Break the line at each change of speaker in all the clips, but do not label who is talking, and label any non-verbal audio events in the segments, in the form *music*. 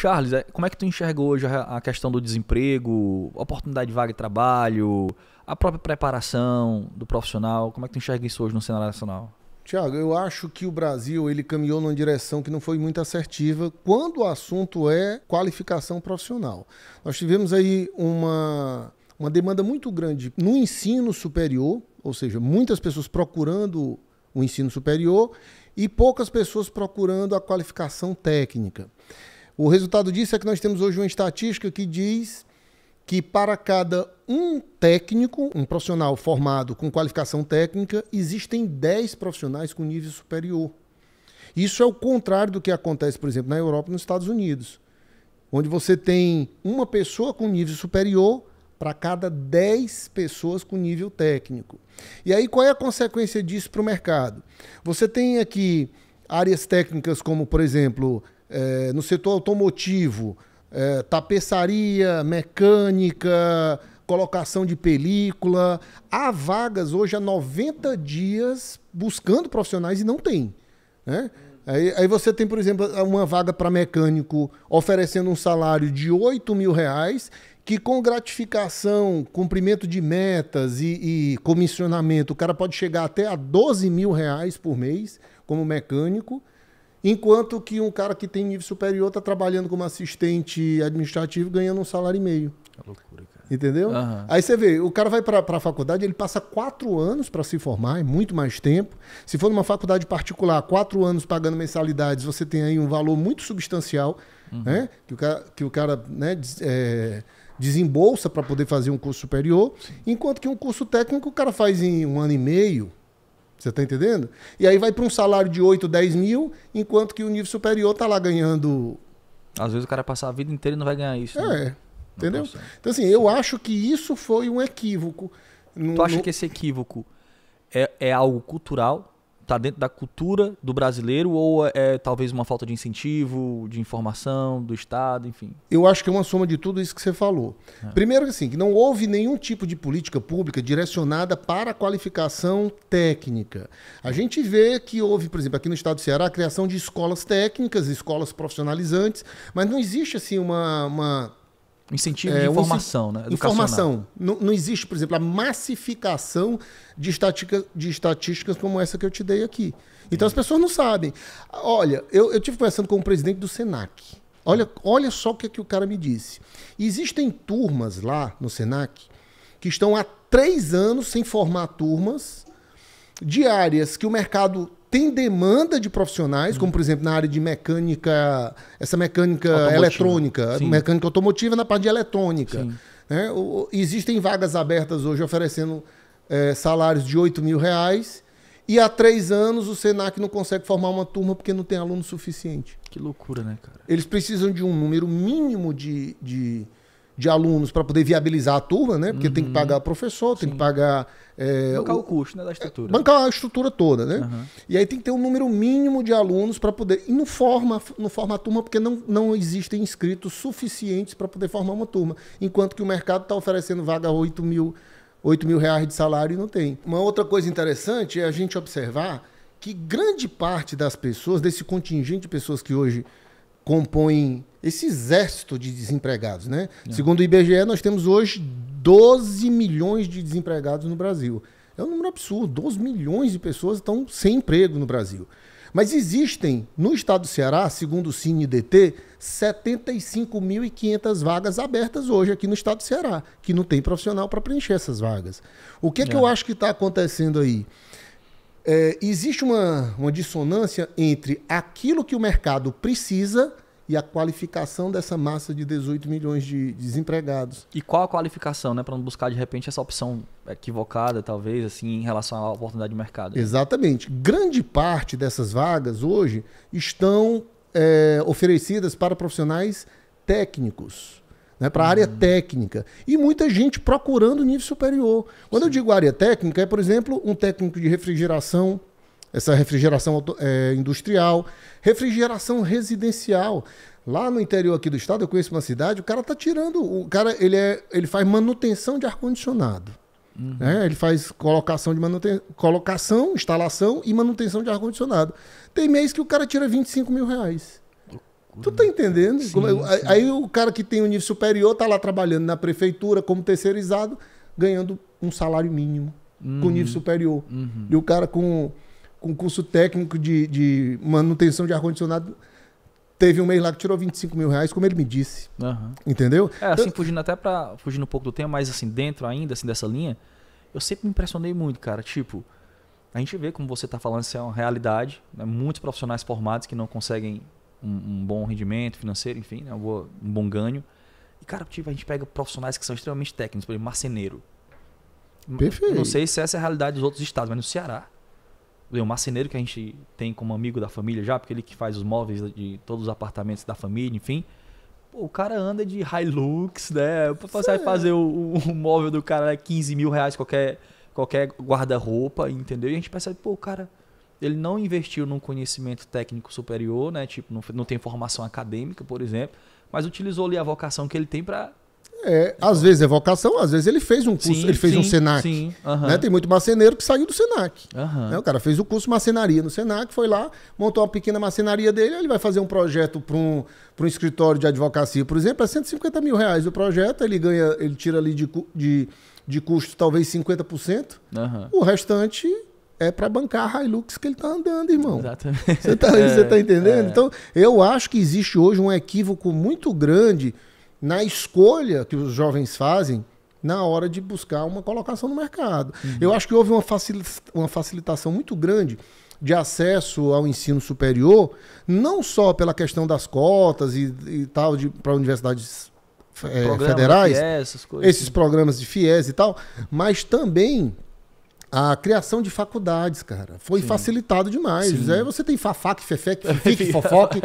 Charles, é, como é que tu enxerga hoje a questão do desemprego, oportunidade de vaga de trabalho, a própria preparação do profissional? Como é que tu enxerga isso hoje no cenário nacional?
Tiago, eu acho que o Brasil ele caminhou numa direção que não foi muito assertiva quando o assunto é qualificação profissional. Nós tivemos aí uma, uma demanda muito grande no ensino superior, ou seja, muitas pessoas procurando o ensino superior e poucas pessoas procurando a qualificação técnica. O resultado disso é que nós temos hoje uma estatística que diz que para cada um técnico, um profissional formado com qualificação técnica, existem 10 profissionais com nível superior. Isso é o contrário do que acontece, por exemplo, na Europa e nos Estados Unidos, onde você tem uma pessoa com nível superior para cada 10 pessoas com nível técnico. E aí qual é a consequência disso para o mercado? Você tem aqui áreas técnicas como, por exemplo, é, no setor automotivo, é, tapeçaria, mecânica, colocação de película. Há vagas hoje há 90 dias buscando profissionais e não tem. Né? Aí, aí você tem, por exemplo, uma vaga para mecânico oferecendo um salário de 8 mil reais, que com gratificação, cumprimento de metas e, e comissionamento, o cara pode chegar até a 12 mil reais por mês como mecânico. Enquanto que um cara que tem nível superior está trabalhando como assistente administrativo ganhando um salário e meio. É loucura, cara. Entendeu? Uhum. Aí você vê, o cara vai para a faculdade, ele passa quatro anos para se formar, é muito mais tempo. Se for numa faculdade particular, quatro anos pagando mensalidades, você tem aí um valor muito substancial, uhum. né? Que o cara, que o cara né, é, desembolsa para poder fazer um curso superior. Sim. Enquanto que um curso técnico o cara faz em um ano e meio, você está entendendo? E aí vai para um salário de 8, 10 mil, enquanto que o nível superior está lá ganhando.
Às vezes o cara passa a vida inteira e não vai ganhar isso. Né? É. Entendeu? Então, assim, eu acho que isso foi um equívoco. No, tu acha no... que esse equívoco é, é algo cultural está dentro da cultura do brasileiro ou é, é talvez uma falta de incentivo, de informação do Estado, enfim? Eu acho que é uma soma de tudo isso que você falou.
É. Primeiro, assim, que não houve nenhum tipo de política pública direcionada para a qualificação técnica. A gente vê que houve, por exemplo, aqui no Estado do Ceará, a criação de escolas técnicas, escolas profissionalizantes, mas não existe assim uma, uma um incentivo é, de informação, né? Informação. Não, não, existe, por exemplo, a massificação de, estatica, de estatísticas como essa que eu te dei aqui. Então as pessoas não sabem. Olha, eu, estive tive conversando com o presidente do Senac. Olha, olha só o que, é que o cara me disse. Existem turmas lá no Senac que estão há três anos sem formar turmas de áreas que o mercado tem demanda de profissionais, hum. como por exemplo na área de mecânica, essa mecânica automotiva. eletrônica, Sim. mecânica automotiva na parte de eletrônica. Né? O, existem vagas abertas hoje oferecendo é, salários de 8 mil reais. E há três anos o Senac não consegue formar uma turma porque não tem aluno suficiente. Que loucura, né, cara? Eles precisam de um número mínimo de, de de alunos para poder viabilizar a turma, né? Porque uhum. tem que uhum. pagar professor, Sim. tem que pagar. É, bancar o, o, custo né,
da estrutura. Bancar
a estrutura toda, né? Uhum. E aí tem que ter um número mínimo de alunos para poder. E não forma, não forma a turma, porque não, não existem inscritos suficientes para poder formar uma turma. Enquanto que o mercado está oferecendo vaga 8 mil, 8 mil reais de salário e não tem. Uma outra coisa interessante é a gente observar que grande parte das pessoas, desse contingente de pessoas que hoje compõem esse exército de desempregados, né? É. Segundo o IBGE, nós temos hoje 12 milhões de desempregados no Brasil. É um número absurdo, 12 milhões de pessoas estão sem emprego no Brasil. Mas existem, no estado do Ceará, segundo o CineDT, 75.500 vagas abertas hoje aqui no estado do Ceará, que não tem profissional para preencher essas vagas. O que, é. que é. eu acho que está acontecendo aí? é, existe uma, uma dissonância entre aquilo que o mercado precisa e a qualificação dessa massa de
18 milhões
de desempregados.
E qual a qualificação, né? Para não buscar de repente essa opção equivocada, talvez, assim, em relação à oportunidade de mercado.
Exatamente. Grande parte dessas vagas hoje estão é, oferecidas para profissionais técnicos né, para a área uhum. técnica. E muita gente procurando nível superior. Quando Sim. eu digo área técnica, é, por exemplo, um técnico de refrigeração, essa refrigeração é, industrial, refrigeração residencial. Lá no interior aqui do estado, eu conheço uma cidade, o cara está tirando, o cara ele, é, ele faz manutenção de ar-condicionado. Uhum. Né? Ele faz colocação, de manutenção, colocação, instalação e manutenção de ar-condicionado. Tem mês que o cara tira 25 mil reais. Tu tá entendendo? Sim, é? sim. Aí o cara que tem um nível superior tá lá trabalhando na prefeitura como terceirizado, ganhando um salário mínimo uhum. com nível superior. Uhum. E o cara com, com curso técnico de, de manutenção de ar-condicionado teve um mês lá que tirou 25 mil reais, como ele me disse. Uhum. Entendeu? É,
assim, então fugindo até para fugindo um pouco do tema, mas assim, dentro ainda assim, dessa linha, eu sempre me impressionei muito, cara. Tipo, a gente vê como você está falando, isso é uma realidade. Né? Muitos profissionais formados que não conseguem um, um bom rendimento financeiro, enfim, né? um, bom, um bom ganho. E, cara, tipo, a gente pega profissionais que são extremamente técnicos, por exemplo, marceneiro.
Hum, Perfeito. Não sei
se essa é a realidade dos outros estados, mas no Ceará. O marceneiro que a gente tem como amigo da família já, porque ele que faz os móveis de todos os apartamentos da família, enfim. Pô, o cara anda de Hilux, né? Você vai é. fazer o, o, móvel do cara é né, 15 mil reais qualquer, qualquer guarda-roupa, entendeu? E a gente percebe, pô, o cara ele não investiu num conhecimento técnico superior, né? Tipo, não, não tem formação acadêmica, por exemplo, mas utilizou ali a vocação que ele tem para
é, às vezes é vocação, às vezes ele fez um curso, sim, ele fez sim, um Senac. Sim, uh -huh. né? Tem muito marceneiro que saiu do Senac. Uh -huh. né? O cara fez o curso de macenaria no Senac, foi lá, montou uma pequena macenaria dele, ele vai fazer um projeto para um, um escritório de advocacia, por exemplo, é 150 mil reais o projeto, ele ganha, ele tira ali de, de, de custo talvez 50%, uhum. -huh. o restante é para bancar a Hilux que ele está andando, irmão. Exatamente. Você está tá, tá é, entendendo? É. Então, eu acho que existe hoje um equívoco muito grande na escolha que os jovens fazem na hora de buscar uma colocação no mercado. Uhum. Eu acho que houve uma, uma facilitação muito grande de acesso ao ensino superior, não só pela questão das cotas e, e tal para universidades é, federais, FIES, esses programas de FIES né? e tal, mas também a criação de faculdades, cara. Foi Sim. facilitado demais. Sim. Aí é, você tem Fafac, fefe, *laughs* Fific, fofoque.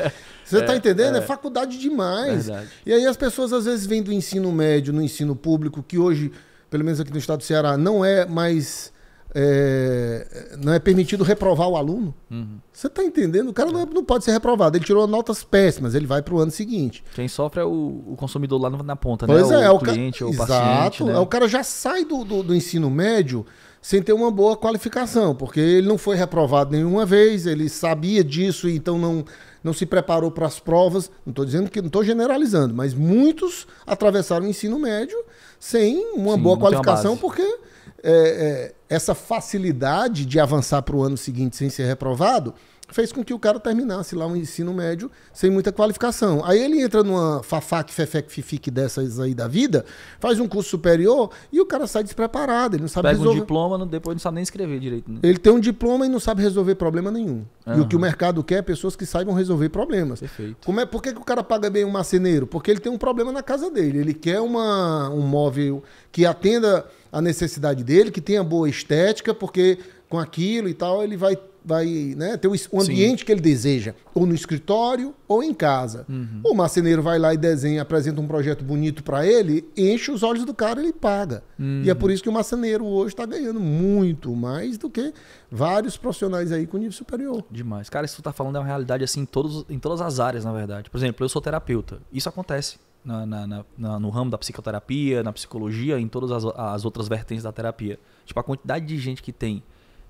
Você está é, entendendo? É. é, faculdade demais. Verdade. E aí as pessoas às vezes vêm do ensino médio, no ensino público, que hoje, pelo menos aqui no estado do Ceará, não é mais. É, não é permitido reprovar o aluno. Uhum. Você está entendendo? O cara não, é, não, pode ser reprovado. Ele tirou notas péssimas, ele vai para o ano seguinte. Quem
sofre é o, o consumidor lá na ponta, pois né? Pois é, o, é o cliente, ca... o paciente. Exato. Né? O
cara já sai do, do, do ensino médio sem ter uma boa qualificação, porque ele não foi reprovado nenhuma vez, ele sabia disso, então não, não se preparou para as provas. Não estou dizendo que não estou generalizando, mas muitos atravessaram o ensino médio sem uma Sim, boa qualificação, uma porque é, é, essa facilidade de avançar para o ano seguinte sem ser reprovado fez com que o cara terminasse lá um ensino médio sem muita qualificação. Aí ele entra numa fafac, fefec, fifique dessas aí da vida, faz um curso superior e o cara sai despreparado, ele não sabe Pega resolver. Pega um
diploma, depois não sabe nem escrever direito. Né? Ele
tem um diploma e não sabe resolver problema nenhum. Uhum. E o que o mercado quer é pessoas que saibam resolver problemas. Perfeito. Como é, por que, que o cara paga bem um marceneiro? Porque ele tem um problema na casa dele. Ele quer uma, um móvel que atenda a necessidade dele, que tenha boa estética, porque com aquilo e tal, ele vai vai né, ter o ambiente Sim. que ele deseja, ou no escritório ou em casa. Uhum. O marceneiro vai lá e desenha, apresenta um projeto bonito para ele, enche os olhos do cara e ele paga. Uhum. E é por uhum. isso que o marceneiro hoje está ganhando muito mais do que vários profissionais aí com nível superior.
Demais. Cara, isso que tu tá falando é uma realidade assim em, todos, em todas as áreas, na verdade. Por exemplo, eu sou terapeuta. Isso acontece. Na, na, na, no ramo da psicoterapia, na psicologia, em todas as, as outras vertentes da terapia. Tipo, a quantidade de gente que tem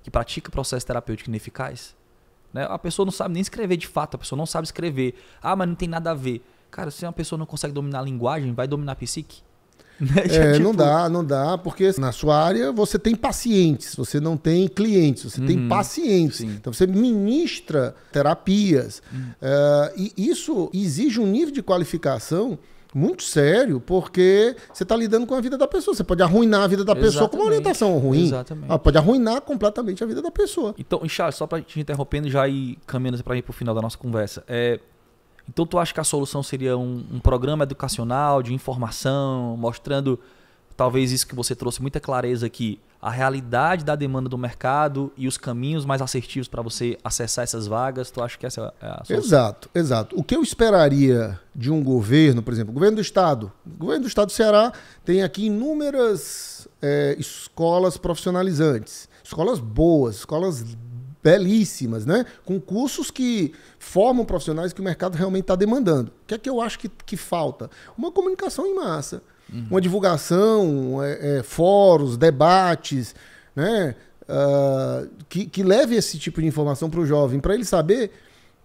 que pratica processo terapêutico ineficaz. Né? A pessoa não sabe nem escrever de fato, a pessoa não sabe escrever. Ah, mas não tem nada a ver. Cara, se uma pessoa não consegue dominar a linguagem, vai dominar a psique? *laughs*
Né? é, tipo... Não dá, não dá, porque na sua área você tem pacientes, você não tem clientes, você uhum, tem pacientes. Sim. Então você ministra terapias. Uhum. Uh, e isso exige um nível de qualificação muito sério, porque você está lidando com a vida da pessoa. Você pode arruinar a vida da Exatamente. pessoa com uma orientação ruim. Exatamente. Ah, pode arruinar completamente a vida da pessoa.
Então, Charles, só para te interrompendo já e caminhando para ir para o final da nossa conversa. É, então, tu acha que a solução seria um, um, programa educacional de informação, mostrando talvez isso que você trouxe, muita clareza aqui, a realidade da demanda do mercado e os caminhos mais assertivos para você acessar essas vagas? Tu acha que essa é, é a solução? Exato,
exato. O que eu esperaria de um governo, por exemplo, governo do Estado. O governo do Estado do Ceará tem aqui inúmeras é, escolas profissionalizantes, escolas boas, escolas belíssimas, né? Com cursos que formam profissionais que o mercado realmente está demandando. O que é que eu acho que, que falta? Uma comunicação em massa Uhum. Uma divulgação, é, é, fóruns, debates, né? Uh, que, que leve esse tipo de informação para o jovem, para ele saber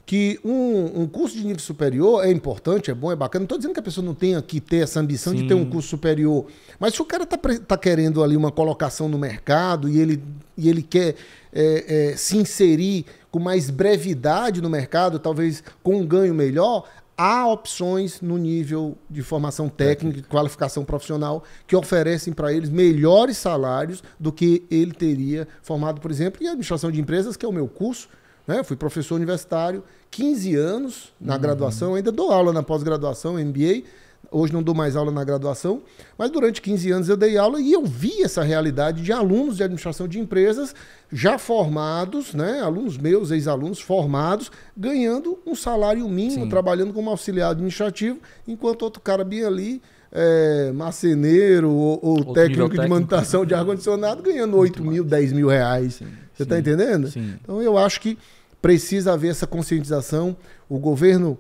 que um, um, curso de nível superior é importante, é bom, é bacana. Não estou dizendo que a pessoa não tenha que ter essa ambição Sim. de ter um curso superior. Mas se o cara está tá querendo ali uma colocação no mercado e ele, e ele quer é, é, se inserir com mais brevidade no mercado, talvez com um ganho melhor, há opções no nível de formação técnica e qualificação profissional que oferecem para eles melhores salários do que ele teria formado, por exemplo, em administração de empresas, que é o meu curso. Né? Eu fui professor universitário 15 anos na uhum. graduação, ainda dou aula na pós-graduação, MBA. Hoje não dou mais aula na graduação, mas durante 15 anos eu dei aula e eu vi essa realidade de alunos de administração de empresas já formados, né, alunos meus, ex-alunos formados, ganhando um salário mínimo, Sim. trabalhando como auxiliar administrativo, enquanto outro cara bem ali, é, marceneiro ou, ou técnico, de manutenção de ar-condicionado, ganhando Muito 8 mil, 10 mil reais. Sim. Você está entendendo? Sim. Então eu acho que precisa haver essa conscientização. O governo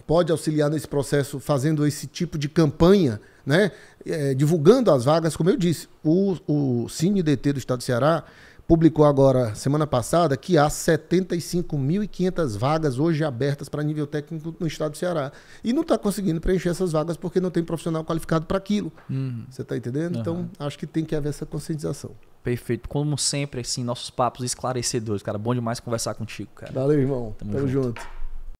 pode auxiliar nesse processo fazendo esse tipo de campanha, né? É, divulgando as vagas, como eu disse, o, o CineDT do Estado do Ceará publicou agora, semana passada, que há 75.500 vagas hoje abertas para nível técnico no estado do Ceará. E não está conseguindo preencher essas vagas porque não tem profissional qualificado para aquilo. Uhum. Você está entendendo? Então, uhum. Então, acho que tem que haver
essa conscientização. Perfeito. Como sempre, assim, nossos papos esclarecedores, cara. Bom demais conversar contigo, cara. Valeu, irmão. Tamo, Tamo junto.
junto.